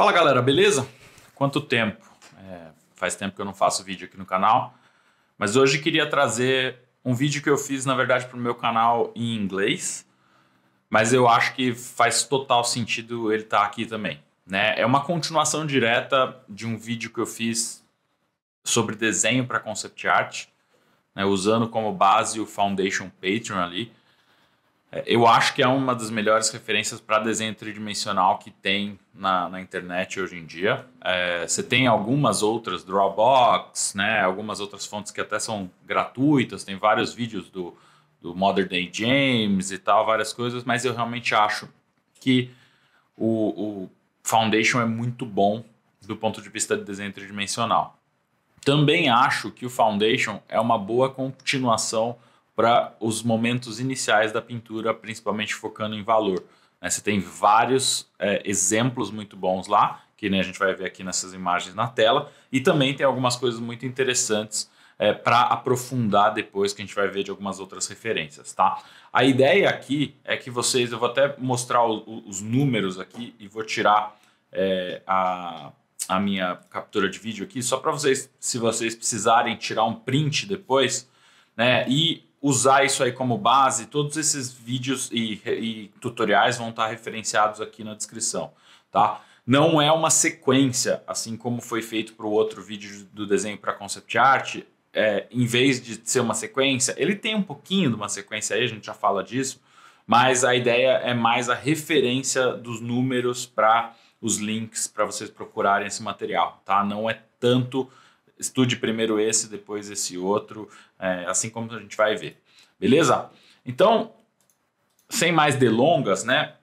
Fala galera, beleza? Quanto tempo? É, faz tempo que eu não faço vídeo aqui no canal, mas hoje queria trazer um vídeo que eu fiz, na verdade, para o meu canal em inglês, mas eu acho que faz total sentido ele estar tá aqui também. Né? É uma continuação direta de um vídeo que eu fiz sobre desenho para concept art, né? usando como base o Foundation Patreon ali. É, eu acho que é uma das melhores referências para desenho tridimensional que tem na, na internet hoje em dia. É, você tem algumas outras, Drawbox, né, algumas outras fontes que até são gratuitas, tem vários vídeos do, do Modern Day James e tal, várias coisas, mas eu realmente acho que o, o Foundation é muito bom do ponto de vista de desenho tridimensional. Também acho que o Foundation é uma boa continuação para os momentos iniciais da pintura, principalmente focando em valor. Né? Você tem vários é, exemplos muito bons lá, que né, a gente vai ver aqui nessas imagens na tela, e também tem algumas coisas muito interessantes é, para aprofundar depois, que a gente vai ver de algumas outras referências, tá? A ideia aqui é que vocês, eu vou até mostrar o, o, os números aqui e vou tirar é, a, a minha captura de vídeo aqui, só para vocês, se vocês precisarem tirar um print depois, né? E usar isso aí como base, todos esses vídeos e, e tutoriais vão estar referenciados aqui na descrição, tá? Não é uma sequência, assim como foi feito para o outro vídeo do desenho para concept art. É, em vez de ser uma sequência, ele tem um pouquinho de uma sequência aí, a gente já fala disso, mas a ideia é mais a referência dos números para os links para vocês procurarem esse material, tá? Não é tanto estude primeiro esse, depois esse outro, é, assim como a gente vai ver. Beleza? Então, sem mais delongas, né?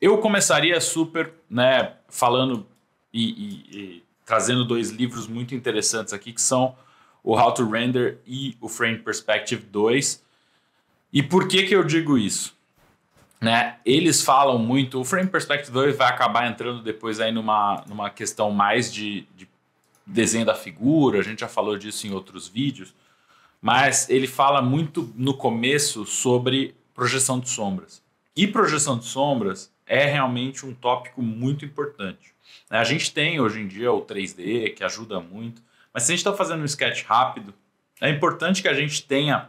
Eu começaria super, né, falando e, e, e trazendo dois livros muito interessantes aqui que são o How to Render e o Frame Perspective 2. E por que que eu digo isso? Né? Eles falam muito, o Frame Perspective 2 vai acabar entrando depois aí numa, numa questão mais de, de desenho da figura, a gente já falou disso em outros vídeos, mas ele fala muito no começo sobre projeção de sombras. E projeção de sombras é realmente um tópico muito importante. Né? A gente tem hoje em dia o 3D, que ajuda muito, mas se a gente está fazendo um sketch rápido, é importante que a gente tenha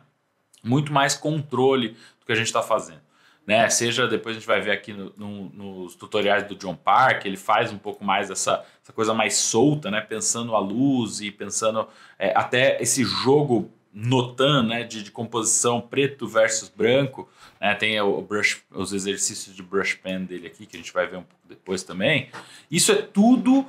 muito mais controle do que a gente está fazendo né? Seja depois a gente vai ver aqui no, no, nos tutoriais do John Park, ele faz um pouco mais essa, essa coisa mais solta, né? Pensando a luz e pensando é, até esse jogo notan, né? De, de, composição preto versus branco, né? Tem o brush, os exercícios de brush pen dele aqui que a gente vai ver um pouco depois também. Isso é tudo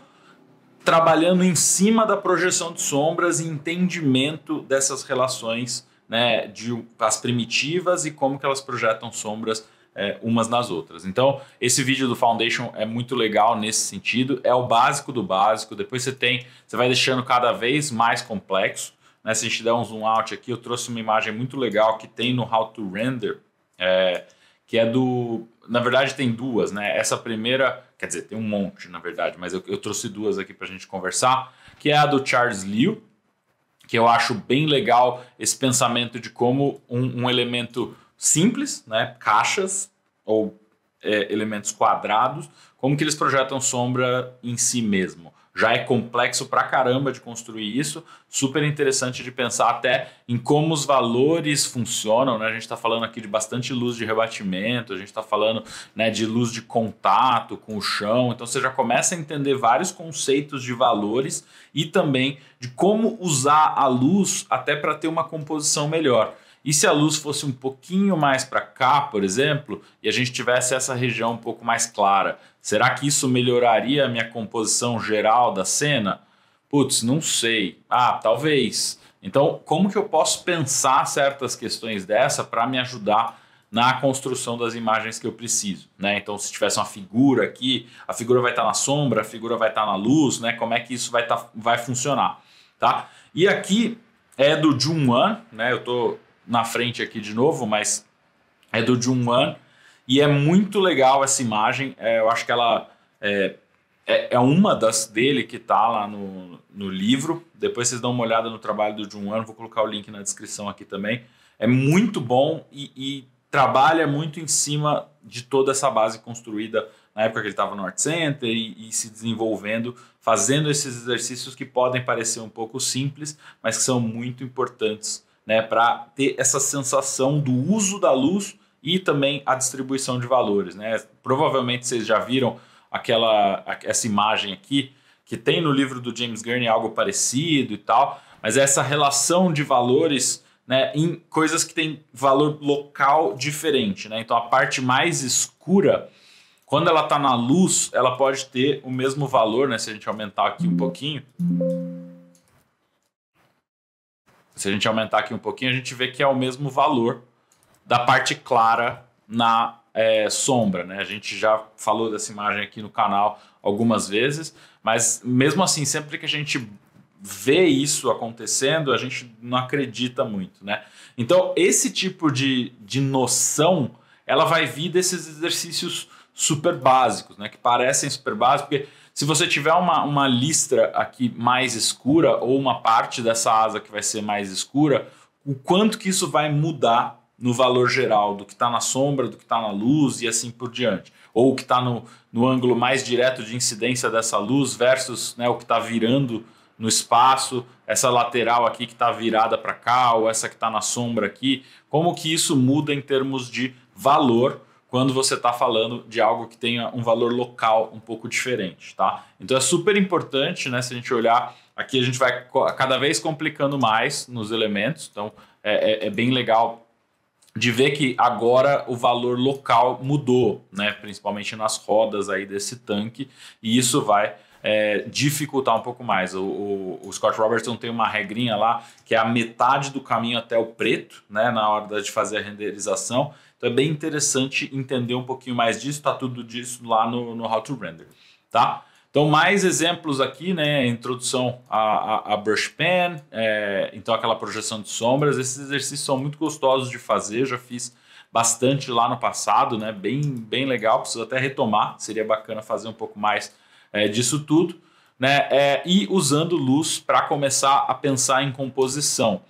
trabalhando em cima da projeção de sombras e entendimento dessas relações né, de as primitivas e como que elas projetam sombras é, umas nas outras. Então, esse vídeo do Foundation é muito legal nesse sentido, é o básico do básico, depois você tem, você vai deixando cada vez mais complexo, né? se a gente der um zoom out aqui, eu trouxe uma imagem muito legal que tem no How to Render, é, que é do, na verdade tem duas, né, essa primeira, quer dizer, tem um monte na verdade, mas eu, eu trouxe duas aqui para a gente conversar, que é a do Charles Liu, que eu acho bem legal esse pensamento de como um, um elemento simples, né, caixas ou é, elementos quadrados, como que eles projetam sombra em si mesmo já é complexo pra caramba de construir isso. Super interessante de pensar até em como os valores funcionam, né? A gente está falando aqui de bastante luz de rebatimento, a gente está falando né, de luz de contato com o chão. Então você já começa a entender vários conceitos de valores e também de como usar a luz até para ter uma composição melhor. E se a luz fosse um pouquinho mais para cá, por exemplo, e a gente tivesse essa região um pouco mais clara, será que isso melhoraria a minha composição geral da cena? Putz, não sei. Ah, talvez. Então, como que eu posso pensar certas questões dessa para me ajudar na construção das imagens que eu preciso, né? Então, se tivesse uma figura aqui, a figura vai estar tá na sombra, a figura vai estar tá na luz, né? Como é que isso vai, tá, vai funcionar, tá? E aqui é do Jun né? Eu estou na frente aqui de novo, mas é do Jun Wan. E é muito legal essa imagem. É, eu acho que ela é, é, é, uma das dele que tá lá no, no livro. Depois vocês dão uma olhada no trabalho do Jun Wan. Vou colocar o link na descrição aqui também. É muito bom e, e trabalha muito em cima de toda essa base construída na época que ele estava no Art Center e, e, se desenvolvendo, fazendo esses exercícios que podem parecer um pouco simples, mas que são muito importantes né, para ter essa sensação do uso da luz e também a distribuição de valores. Né? Provavelmente vocês já viram aquela essa imagem aqui que tem no livro do James Gurney algo parecido e tal, mas essa relação de valores né, em coisas que têm valor local diferente. Né? Então a parte mais escura, quando ela está na luz, ela pode ter o mesmo valor, né? Se a gente aumentar aqui um uhum. pouquinho. Se a gente aumentar aqui um pouquinho, a gente vê que é o mesmo valor da parte clara na é, sombra. Né? A gente já falou dessa imagem aqui no canal algumas vezes, mas mesmo assim, sempre que a gente vê isso acontecendo, a gente não acredita muito. Né? Então, esse tipo de, de noção ela vai vir desses exercícios super básicos, né? que parecem super básicos, porque se você tiver uma, uma listra aqui mais escura ou uma parte dessa asa que vai ser mais escura, o quanto que isso vai mudar no valor geral do que está na sombra, do que está na luz e assim por diante. Ou o que está no, no ângulo mais direto de incidência dessa luz versus né, o que está virando no espaço, essa lateral aqui que está virada para cá, ou essa que está na sombra aqui. Como que isso muda em termos de valor quando você está falando de algo que tenha um valor local um pouco diferente, tá? Então é super importante, né? Se a gente olhar aqui, a gente vai cada vez complicando mais nos elementos, então é, é, é bem legal de ver que agora o valor local mudou, né? Principalmente nas rodas aí desse tanque, e isso vai é, dificultar um pouco mais. O, o, o, Scott Robertson tem uma regrinha lá que é a metade do caminho até o preto, né, na hora de fazer a renderização. Então é bem interessante entender um pouquinho mais disso, tá tudo disso lá no, no How to Render, tá? Então, mais exemplos aqui, né? Introdução a, a, a brush pen, é, então aquela projeção de sombras. Esses exercícios são muito gostosos de fazer, já fiz bastante lá no passado, né? Bem, bem legal, preciso até retomar, seria bacana fazer um pouco mais é, disso tudo, né? É, e usando luz para começar a pensar em composição.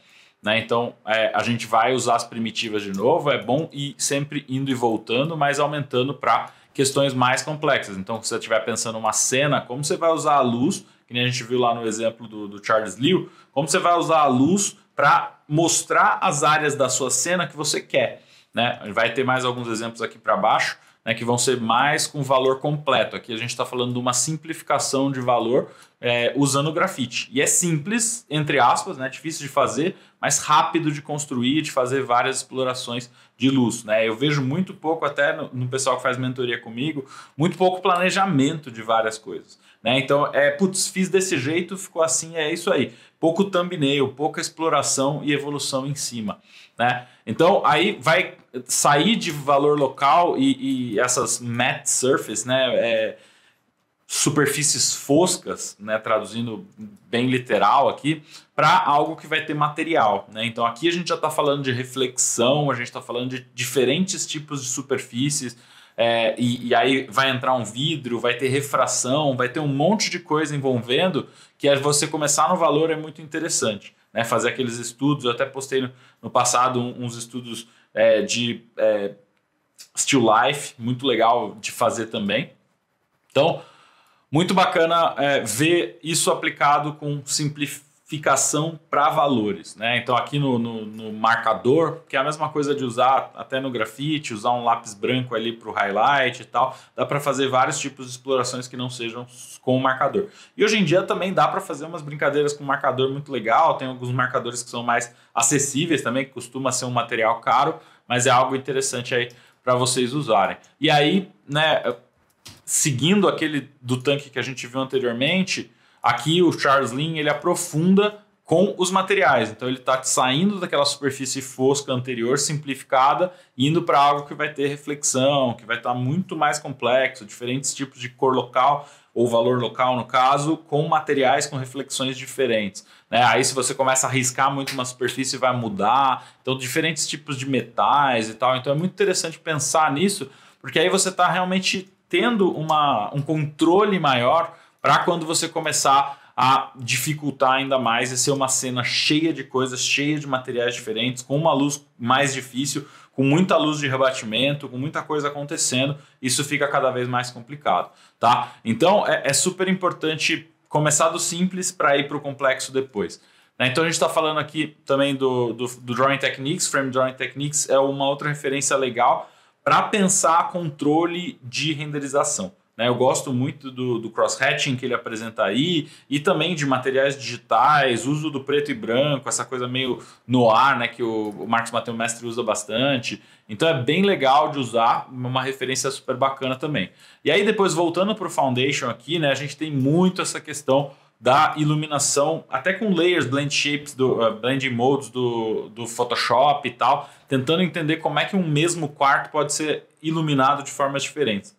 Né? Então é, a gente vai usar as primitivas de novo, é bom ir sempre indo e voltando, mas aumentando para questões mais complexas. Então, se você estiver pensando uma cena, como você vai usar a luz, que nem a gente viu lá no exemplo do, do Charles Liu, como você vai usar a luz para mostrar as áreas da sua cena que você quer. Né? vai ter mais alguns exemplos aqui para baixo, né, que vão ser mais com valor completo. Aqui a gente está falando de uma simplificação de valor é, usando grafite. E é simples, entre aspas, né, difícil de fazer, mas rápido de construir, de fazer várias explorações de luz. Né? Eu vejo muito pouco, até no, no pessoal que faz mentoria comigo, muito pouco planejamento de várias coisas. Né? Então, é, putz, fiz desse jeito, ficou assim, é isso aí. Pouco thumbnail, pouca exploração e evolução em cima. Né? Então, aí vai sair de valor local e, e essas matte surface, né? É, superfícies foscas, né, traduzindo bem literal aqui, para algo que vai ter material. Né? Então aqui a gente já está falando de reflexão, a gente está falando de diferentes tipos de superfícies, é, e, e, aí vai entrar um vidro, vai ter refração, vai ter um monte de coisa envolvendo que é você começar no valor é muito interessante. Né? Fazer aqueles estudos, eu até postei no, no passado uns estudos é, de é, Still Life, muito legal de fazer também. Então, muito bacana é, ver isso aplicado com simplificação ficação para valores. Né? Então, aqui no, no, no, marcador, que é a mesma coisa de usar até no grafite, usar um lápis branco ali para o highlight e tal, dá para fazer vários tipos de explorações que não sejam com o marcador. E hoje em dia também dá para fazer umas brincadeiras com marcador muito legal, tem alguns marcadores que são mais acessíveis também, que costuma ser um material caro, mas é algo interessante aí para vocês usarem. E aí, né, seguindo aquele do tanque que a gente viu anteriormente, Aqui o Charles Lin ele aprofunda com os materiais. Então ele está saindo daquela superfície fosca anterior simplificada, indo para algo que vai ter reflexão, que vai estar tá muito mais complexo, diferentes tipos de cor local ou valor local no caso, com materiais com reflexões diferentes. Né? Aí se você começa a riscar muito uma superfície vai mudar, então diferentes tipos de metais e tal. Então é muito interessante pensar nisso, porque aí você está realmente tendo uma, um controle maior para quando você começar a dificultar ainda mais e ser uma cena cheia de coisas, cheia de materiais diferentes, com uma luz mais difícil, com muita luz de rebatimento, com muita coisa acontecendo, isso fica cada vez mais complicado, tá? Então é, é super importante começar do simples para ir para o complexo depois. Né? Então a gente está falando aqui também do, do, do, Drawing Techniques, Frame Drawing Techniques é uma outra referência legal para pensar controle de renderização. Né? Eu gosto muito do, do crosshatching que ele apresenta aí e também de materiais digitais, uso do preto e branco, essa coisa meio no ar, né? Que o, o Marcos Mateu Mestre usa bastante. Então é bem legal de usar, uma referência super bacana também. E aí depois voltando para o Foundation aqui, né? A gente tem muito essa questão da iluminação, até com layers, blend shapes, do, uh, blending modes do, do Photoshop e tal, tentando entender como é que um mesmo quarto pode ser iluminado de formas diferentes.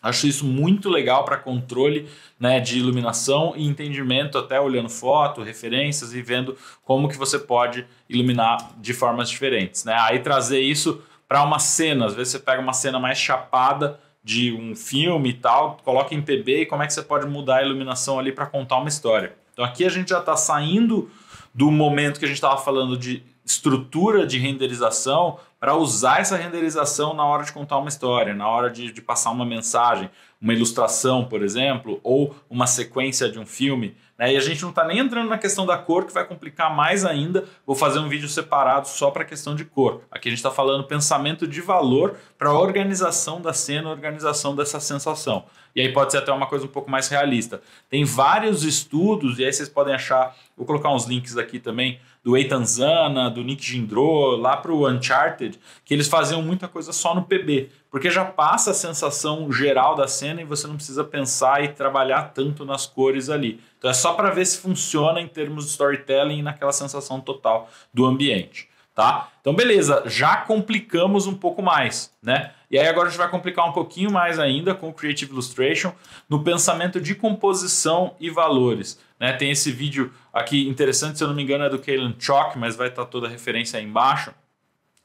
Acho isso muito legal para controle né, de iluminação e entendimento, até olhando foto, referências e vendo como que você pode iluminar de formas diferentes. Né? Aí trazer isso para uma cena, às vezes você pega uma cena mais chapada de um filme e tal, coloca em PB e como é que você pode mudar a iluminação ali para contar uma história. Então aqui a gente já está saindo do momento que a gente estava falando de estrutura de renderização para usar essa renderização na hora de contar uma história, na hora de, de, passar uma mensagem, uma ilustração, por exemplo, ou uma sequência de um filme. Né? E a gente não está nem entrando na questão da cor, que vai complicar mais ainda. Vou fazer um vídeo separado só para a questão de cor. Aqui a gente está falando pensamento de valor para a organização da cena, organização dessa sensação e aí pode ser até uma coisa um pouco mais realista. Tem vários estudos, e aí vocês podem achar, vou colocar uns links aqui também, do Eitan Zana, do Nick Gindro, lá para o Uncharted, que eles faziam muita coisa só no PB, porque já passa a sensação geral da cena e você não precisa pensar e trabalhar tanto nas cores ali. Então é só para ver se funciona em termos de storytelling e naquela sensação total do ambiente tá? Então, beleza, já complicamos um pouco mais, né? E aí agora a gente vai complicar um pouquinho mais ainda com o Creative Illustration no pensamento de composição e valores. Né? Tem esse vídeo aqui interessante, se eu não me engano, é do Kalen Chalk, mas vai estar toda a referência aí embaixo,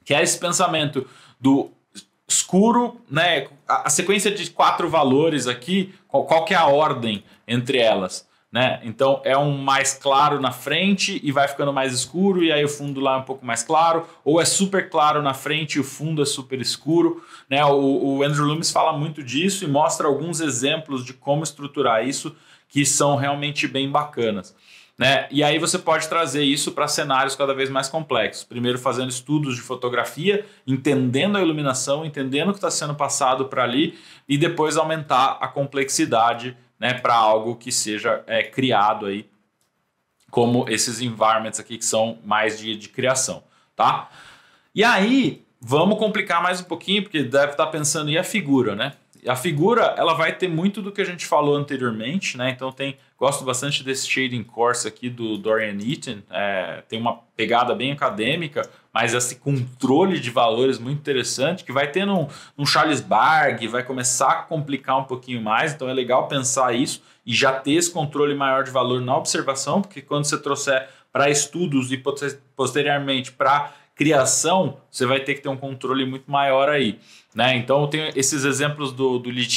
que é esse pensamento do escuro, né? A sequência de quatro valores aqui, qual, qual que é a ordem entre elas? Né? Então é um mais claro na frente e vai ficando mais escuro, e aí o fundo lá é um pouco mais claro, ou é super claro na frente e o fundo é super escuro. Né? O, o, Andrew Loomis fala muito disso e mostra alguns exemplos de como estruturar isso que são realmente bem bacanas. Né? E aí você pode trazer isso para cenários cada vez mais complexos. Primeiro fazendo estudos de fotografia, entendendo a iluminação, entendendo o que está sendo passado para ali, e depois aumentar a complexidade né, para algo que seja é, criado aí, como esses environments aqui que são mais de, de criação, tá? E aí, vamos complicar mais um pouquinho, porque deve estar tá pensando, e a figura, né? a figura ela vai ter muito do que a gente falou anteriormente, né? Então tem Gosto bastante desse shading course aqui do Dorian Eaton. É, tem uma pegada bem acadêmica, mas esse controle de valores muito interessante que vai ter num, num Charles Barg, vai começar a complicar um pouquinho mais. Então é legal pensar isso e já ter esse controle maior de valor na observação, porque quando você trouxer para estudos e posteriormente para criação, você vai ter que ter um controle muito maior aí. Né? Então, eu tenho esses exemplos do, do Li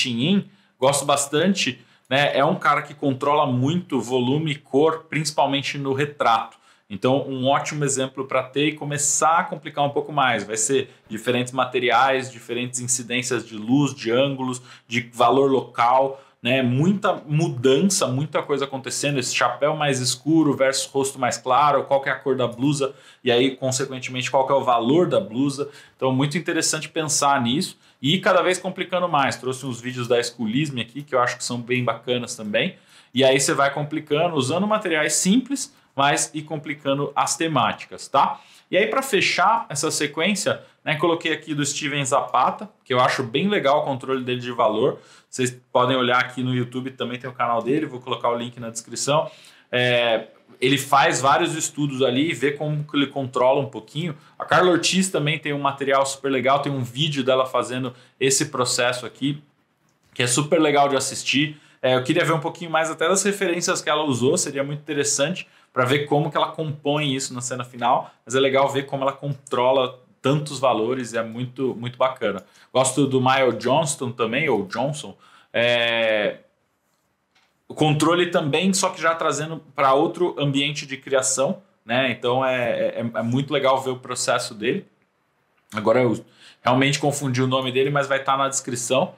Gosto bastante né, é um cara que controla muito volume e cor, principalmente no retrato. Então, um ótimo exemplo para ter e começar a complicar um pouco mais. Vai ser diferentes materiais, diferentes incidências de luz, de ângulos, de valor local né? Muita mudança, muita coisa acontecendo, esse chapéu mais escuro versus rosto mais claro, qual é a cor da blusa e aí consequentemente qual é o valor da blusa. Então muito interessante pensar nisso e cada vez complicando mais. Trouxe uns vídeos da Schoolism aqui que eu acho que são bem bacanas também. E aí você vai complicando usando materiais simples, mas e complicando as temáticas, tá? E aí, para fechar essa sequência, né, coloquei aqui do Steven Zapata, que eu acho bem legal o controle dele de valor. Vocês podem olhar aqui no YouTube, também tem o canal dele, vou colocar o link na descrição. É, ele faz vários estudos ali e vê como que ele controla um pouquinho. A Carla Ortiz também tem um material super legal, tem um vídeo dela fazendo esse processo aqui, que é super legal de assistir. É, eu queria ver um pouquinho mais até das referências que ela usou, seria muito interessante para ver como que ela compõe isso na cena final, mas é legal ver como ela controla tantos valores, é muito muito bacana. Gosto do Miles Johnston também, ou Johnson, é... o controle também, só que já trazendo para outro ambiente de criação, né? Então é, é, é muito legal ver o processo dele. Agora eu realmente confundi o nome dele, mas vai estar tá na descrição.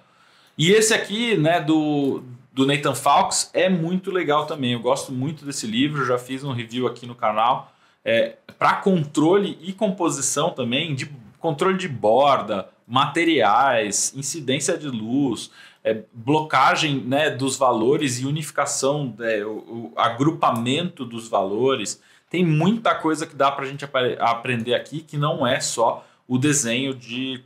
E esse aqui, né, do do Nathan Falks é muito legal também. Eu gosto muito desse livro, já fiz um review aqui no canal. É, para controle e composição também, de controle de borda, materiais, incidência de luz, é, blocagem né, dos valores e unificação, é, o, o, agrupamento dos valores. Tem muita coisa que dá para a gente aprender aqui que não é só o desenho de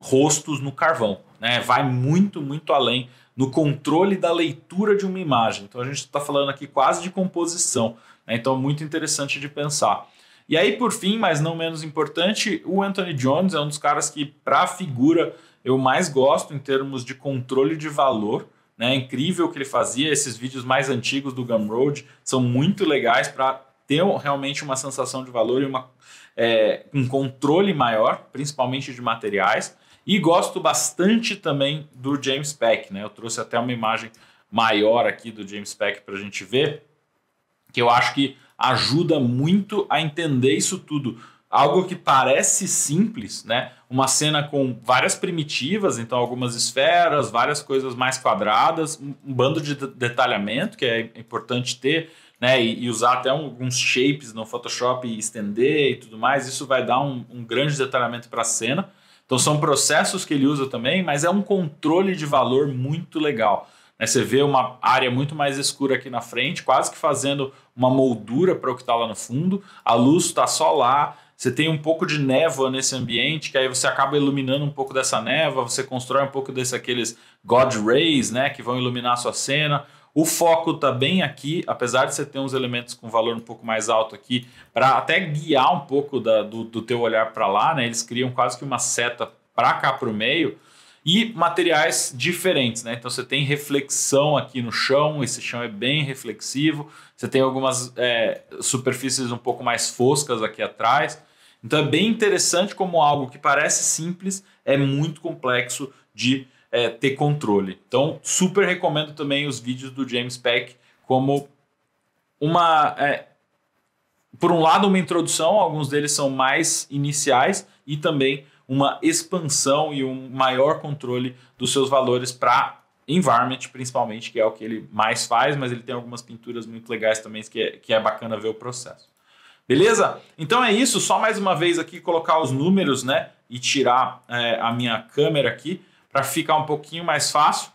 rostos no carvão. Né? Vai muito, muito além no controle da leitura de uma imagem. Então a gente está falando aqui quase de composição, né? então é muito interessante de pensar. E aí, por fim, mas não menos importante, o Anthony Jones é um dos caras que, para a figura, eu mais gosto em termos de controle de valor. Né? É incrível o que ele fazia. Esses vídeos mais antigos do Gumroad são muito legais para ter realmente uma sensação de valor e uma, é, um controle maior, principalmente de materiais. E gosto bastante também do James Peck, né? Eu trouxe até uma imagem maior aqui do James Peck para a gente ver, que eu acho que ajuda muito a entender isso tudo. Algo que parece simples, né? Uma cena com várias primitivas, então algumas esferas, várias coisas mais quadradas, um bando de detalhamento que é importante ter, né? E, e usar até alguns shapes no Photoshop e estender e tudo mais. Isso vai dar um, um grande detalhamento para a cena então são processos que ele usa também, mas é um controle de valor muito legal. Né? Você vê uma área muito mais escura aqui na frente, quase que fazendo uma moldura para o que está lá no fundo. A luz está só lá, você tem um pouco de névoa nesse ambiente, que aí você acaba iluminando um pouco dessa névoa, você constrói um pouco desses aqueles God Rays, né, que vão iluminar a sua cena. O foco está bem aqui, apesar de você ter uns elementos com valor um pouco mais alto aqui, para até guiar um pouco da, do, do teu olhar para lá, né? Eles criam quase que uma seta para cá para o meio e materiais diferentes, né? Então você tem reflexão aqui no chão, esse chão é bem reflexivo. Você tem algumas é, superfícies um pouco mais foscas aqui atrás. Então é bem interessante como algo que parece simples é muito complexo de é, ter controle. Então, super recomendo também os vídeos do James Peck como uma. É, por um lado, uma introdução, alguns deles são mais iniciais, e também uma expansão e um maior controle dos seus valores para environment, principalmente, que é o que ele mais faz, mas ele tem algumas pinturas muito legais também, que é, que é bacana ver o processo. Beleza? Então é isso, só mais uma vez aqui colocar os números, né? E tirar é, a minha câmera aqui para ficar um pouquinho mais fácil.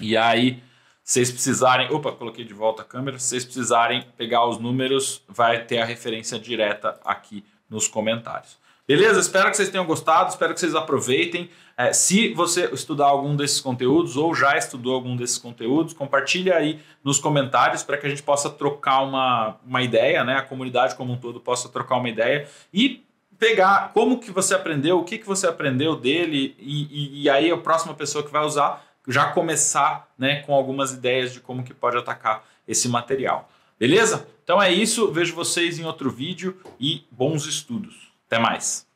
E aí, vocês precisarem, opa, coloquei de volta a câmera, vocês precisarem pegar os números, vai ter a referência direta aqui nos comentários. Beleza? Espero que vocês tenham gostado, espero que vocês aproveitem. É, se você estudar algum desses conteúdos ou já estudou algum desses conteúdos, compartilhe aí nos comentários para que a gente possa trocar uma, uma ideia, né? A comunidade como um todo possa trocar uma ideia. E pegar como que você aprendeu, o que, que você aprendeu dele, e, e, e aí a próxima pessoa que vai usar já começar né, com algumas ideias de como que pode atacar esse material. Beleza? Então é isso, vejo vocês em outro vídeo e bons estudos. Até mais!